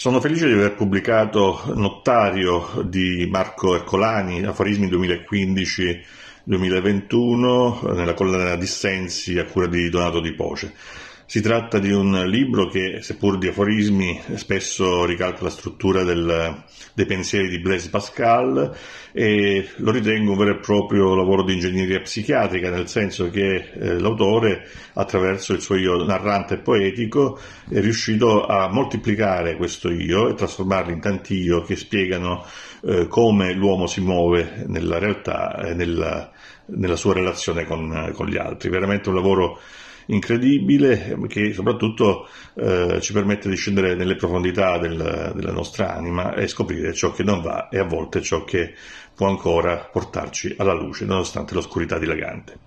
Sono felice di aver pubblicato Nottario di Marco Ercolani, Aforismi 2015-2021, nella collana Dissensi a cura di Donato Di Poce. Si tratta di un libro che, seppur di aforismi, spesso ricalca la struttura del, dei pensieri di Blaise Pascal e lo ritengo un vero e proprio lavoro di ingegneria psichiatrica, nel senso che eh, l'autore, attraverso il suo io narrante e poetico, è riuscito a moltiplicare questo io e trasformarlo in tanti io che spiegano eh, come l'uomo si muove nella realtà e nella, nella sua relazione con, con gli altri. Veramente un lavoro incredibile che soprattutto eh, ci permette di scendere nelle profondità del, della nostra anima e scoprire ciò che non va e a volte ciò che può ancora portarci alla luce nonostante l'oscurità dilagante.